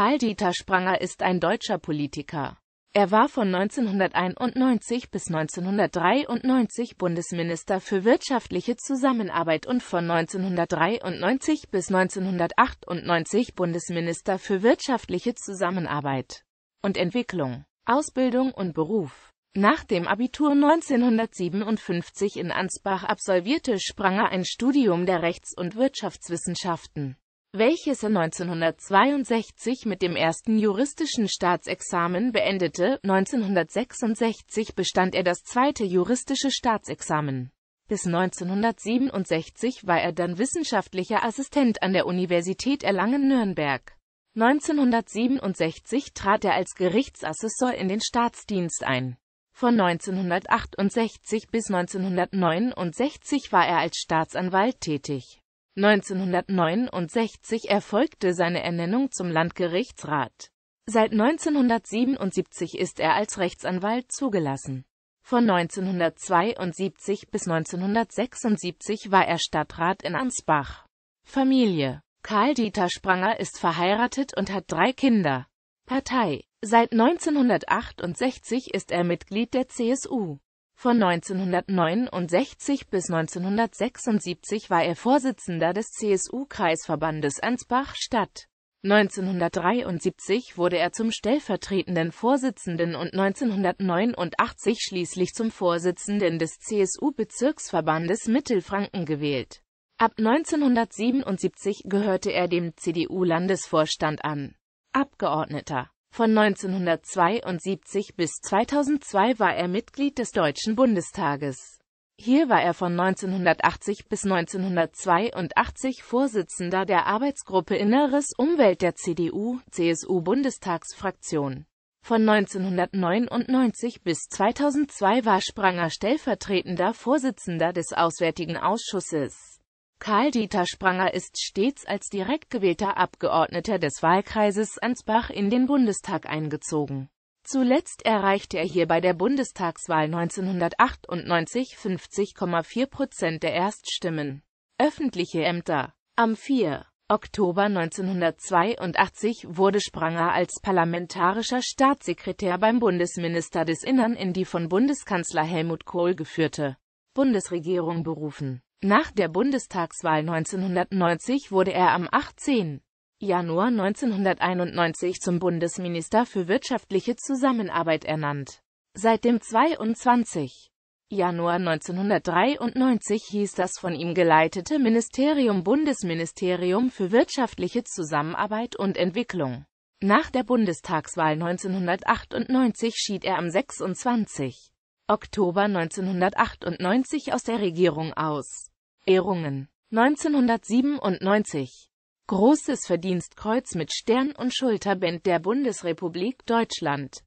Karl-Dieter Spranger ist ein deutscher Politiker. Er war von 1991 bis 1993 Bundesminister für wirtschaftliche Zusammenarbeit und von 1993 bis 1998 Bundesminister für wirtschaftliche Zusammenarbeit und Entwicklung, Ausbildung und Beruf. Nach dem Abitur 1957 in Ansbach absolvierte Spranger ein Studium der Rechts- und Wirtschaftswissenschaften welches er 1962 mit dem ersten juristischen Staatsexamen beendete. 1966 bestand er das zweite juristische Staatsexamen. Bis 1967 war er dann wissenschaftlicher Assistent an der Universität Erlangen-Nürnberg. 1967 trat er als Gerichtsassessor in den Staatsdienst ein. Von 1968 bis 1969 war er als Staatsanwalt tätig. 1969 erfolgte seine Ernennung zum Landgerichtsrat. Seit 1977 ist er als Rechtsanwalt zugelassen. Von 1972 bis 1976 war er Stadtrat in Ansbach. Familie Karl-Dieter Spranger ist verheiratet und hat drei Kinder. Partei Seit 1968 ist er Mitglied der CSU. Von 1969 bis 1976 war er Vorsitzender des CSU-Kreisverbandes Ansbach-Stadt. 1973 wurde er zum stellvertretenden Vorsitzenden und 1989 schließlich zum Vorsitzenden des CSU-Bezirksverbandes Mittelfranken gewählt. Ab 1977 gehörte er dem CDU-Landesvorstand an. Abgeordneter von 1972 bis 2002 war er Mitglied des Deutschen Bundestages. Hier war er von 1980 bis 1982 Vorsitzender der Arbeitsgruppe Inneres Umwelt der CDU-CSU-Bundestagsfraktion. Von 1999 bis 2002 war Spranger stellvertretender Vorsitzender des Auswärtigen Ausschusses. Karl-Dieter Spranger ist stets als direkt gewählter Abgeordneter des Wahlkreises Ansbach in den Bundestag eingezogen. Zuletzt erreichte er hier bei der Bundestagswahl 1998 50,4 Prozent der Erststimmen. Öffentliche Ämter Am 4. Oktober 1982 wurde Spranger als parlamentarischer Staatssekretär beim Bundesminister des Innern in die von Bundeskanzler Helmut Kohl geführte Bundesregierung berufen nach der Bundestagswahl 1990 wurde er am 18. Januar 1991 zum Bundesminister für wirtschaftliche Zusammenarbeit ernannt. Seit dem 22. Januar 1993 hieß das von ihm geleitete Ministerium Bundesministerium für wirtschaftliche Zusammenarbeit und Entwicklung. Nach der Bundestagswahl 1998 schied er am 26. Oktober 1998 aus der Regierung aus. Ehrungen 1997 Großes Verdienstkreuz mit Stern und Schulterband der Bundesrepublik Deutschland